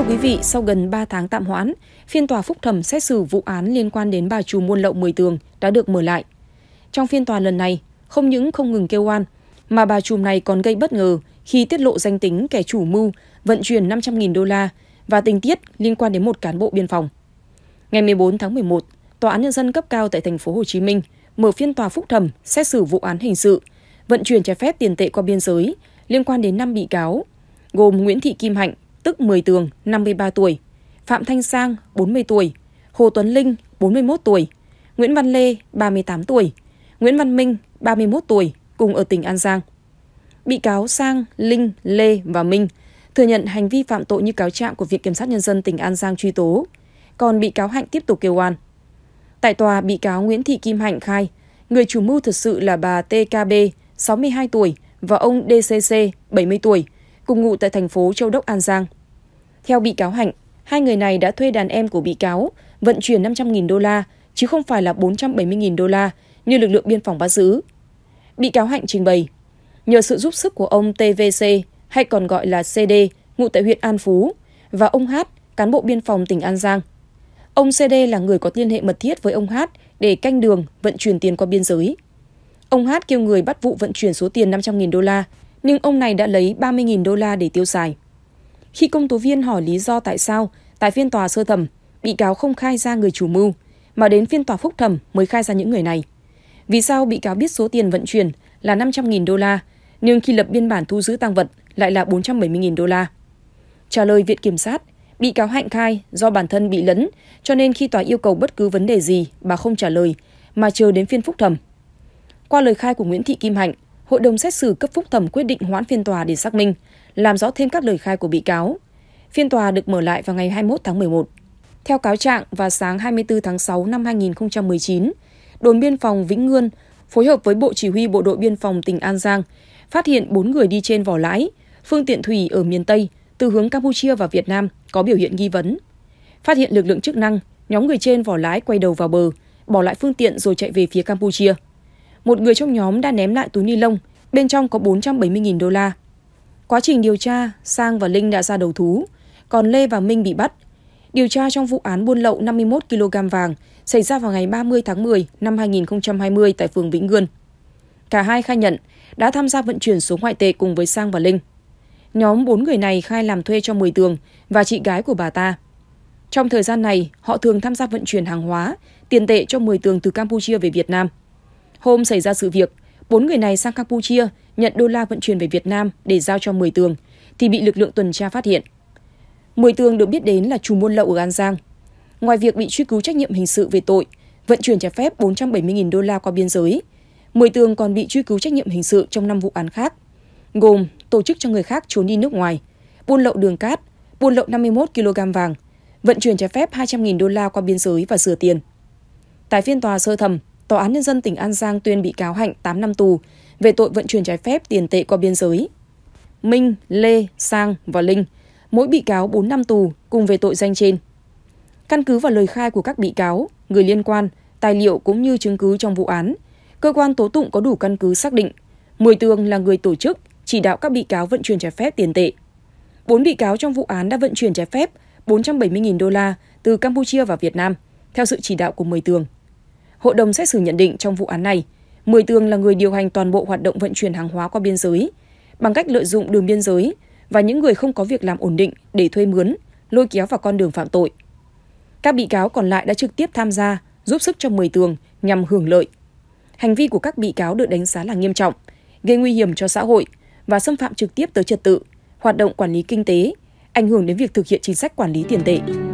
Thưa quý vị, sau gần 3 tháng tạm hoãn, phiên tòa phúc thẩm xét xử vụ án liên quan đến bà trù muôn lậu 10 tường đã được mở lại. Trong phiên tòa lần này, không những không ngừng kêu oan, mà bà chùm này còn gây bất ngờ khi tiết lộ danh tính kẻ chủ mưu vận chuyển 500.000 đô la và tình tiết liên quan đến một cán bộ biên phòng. Ngày 14 tháng 11, Tòa án nhân dân cấp cao tại thành phố Hồ Chí Minh mở phiên tòa phúc thẩm xét xử vụ án hình sự vận chuyển trái phép tiền tệ qua biên giới liên quan đến 5 bị cáo, gồm Nguyễn Thị Kim Hạnh, tức Mười Tường, 53 tuổi, Phạm Thanh Sang, 40 tuổi, Hồ Tuấn Linh, 41 tuổi, Nguyễn Văn Lê, 38 tuổi, Nguyễn Văn Minh, 31 tuổi, cùng ở tỉnh An Giang. Bị cáo Sang, Linh, Lê và Minh thừa nhận hành vi phạm tội như cáo trạng của Viện Kiểm sát Nhân dân tỉnh An Giang truy tố, còn bị cáo Hạnh tiếp tục kêu oan. Tại tòa, bị cáo Nguyễn Thị Kim Hạnh khai, người chủ mưu thật sự là bà TKB, 62 tuổi, và ông DCC, 70 tuổi, cùng ngụ tại thành phố Châu Đốc An Giang. Theo bị cáo Hạnh, hai người này đã thuê đàn em của bị cáo vận chuyển 500.000 đô la chứ không phải là 470.000 đô la như lực lượng biên phòng bắt giữ. Bị cáo Hạnh trình bày, nhờ sự giúp sức của ông TVC hay còn gọi là CD, ngụ tại huyện An Phú, và ông Hát, cán bộ biên phòng tỉnh An Giang. Ông CD là người có liên hệ mật thiết với ông Hát để canh đường vận chuyển tiền qua biên giới. Ông Hát kêu người bắt vụ vận chuyển số tiền 500.000 đô la, nhưng ông này đã lấy 30.000 đô la để tiêu xài. Khi công tố viên hỏi lý do tại sao, tại phiên tòa sơ thẩm, bị cáo không khai ra người chủ mưu, mà đến phiên tòa phúc thẩm mới khai ra những người này. Vì sao bị cáo biết số tiền vận chuyển là 500.000 đô la, nhưng khi lập biên bản thu giữ tăng vật lại là 470.000 đô la? Trả lời Viện Kiểm sát, bị cáo Hạnh khai do bản thân bị lẫn, cho nên khi tòa yêu cầu bất cứ vấn đề gì, bà không trả lời, mà chờ đến phiên phúc thẩm. Qua lời khai của Nguyễn Thị Kim Hạnh, hội đồng xét xử cấp phúc thẩm quyết định hoãn phiên tòa để xác minh, làm rõ thêm các lời khai của bị cáo. Phiên tòa được mở lại vào ngày 21 tháng 11. Theo cáo trạng, vào sáng 24 tháng 6 năm 2019, đồn biên phòng Vĩnh Ngươn phối hợp với Bộ Chỉ huy Bộ đội Biên phòng tỉnh An Giang phát hiện 4 người đi trên vỏ lãi, phương tiện thủy ở miền Tây từ hướng Campuchia và Việt Nam có biểu hiện nghi vấn. Phát hiện lực lượng chức năng, nhóm người trên vỏ lái quay đầu vào bờ, bỏ lại phương tiện rồi chạy về phía Campuchia một người trong nhóm đã ném lại túi ni lông, bên trong có 470.000 đô la. Quá trình điều tra, Sang và Linh đã ra đầu thú, còn Lê và Minh bị bắt. Điều tra trong vụ án buôn lậu 51 kg vàng xảy ra vào ngày 30 tháng 10 năm 2020 tại phường Vĩnh Ngươn. Cả hai khai nhận đã tham gia vận chuyển số ngoại tệ cùng với Sang và Linh. Nhóm 4 người này khai làm thuê cho Mười Tường và chị gái của bà ta. Trong thời gian này, họ thường tham gia vận chuyển hàng hóa, tiền tệ cho Mười Tường từ Campuchia về Việt Nam. Hôm xảy ra sự việc, bốn người này sang Campuchia nhận đô la vận chuyển về Việt Nam để giao cho 10 tường, thì bị lực lượng tuần tra phát hiện. 10 tường được biết đến là chủ buôn lậu ở An Giang. Ngoài việc bị truy cứu trách nhiệm hình sự về tội vận chuyển trái phép 470.000 đô la qua biên giới, 10 tường còn bị truy cứu trách nhiệm hình sự trong 5 vụ án khác, gồm tổ chức cho người khác trốn đi nước ngoài, buôn lậu đường cát, buôn lậu 51 kg vàng, vận chuyển trái phép 200.000 đô la qua biên giới và rửa tiền. Tại phiên tòa sơ thẩm, Tòa án Nhân dân tỉnh An Giang tuyên bị cáo Hạnh 8 năm tù về tội vận chuyển trái phép tiền tệ qua biên giới. Minh, Lê, Sang và Linh, mỗi bị cáo 4 năm tù cùng về tội danh trên. Căn cứ vào lời khai của các bị cáo, người liên quan, tài liệu cũng như chứng cứ trong vụ án, cơ quan tố tụng có đủ căn cứ xác định Mười tường là người tổ chức, chỉ đạo các bị cáo vận chuyển trái phép tiền tệ. Bốn bị cáo trong vụ án đã vận chuyển trái phép 470.000 đô la từ Campuchia vào Việt Nam, theo sự chỉ đạo của Mười tường hội đồng xét xử nhận định trong vụ án này, Mười Tường là người điều hành toàn bộ hoạt động vận chuyển hàng hóa qua biên giới bằng cách lợi dụng đường biên giới và những người không có việc làm ổn định để thuê mướn, lôi kéo vào con đường phạm tội. Các bị cáo còn lại đã trực tiếp tham gia, giúp sức cho Mười Tường nhằm hưởng lợi. Hành vi của các bị cáo được đánh giá là nghiêm trọng, gây nguy hiểm cho xã hội và xâm phạm trực tiếp tới trật tự, hoạt động quản lý kinh tế, ảnh hưởng đến việc thực hiện chính sách quản lý tiền tệ.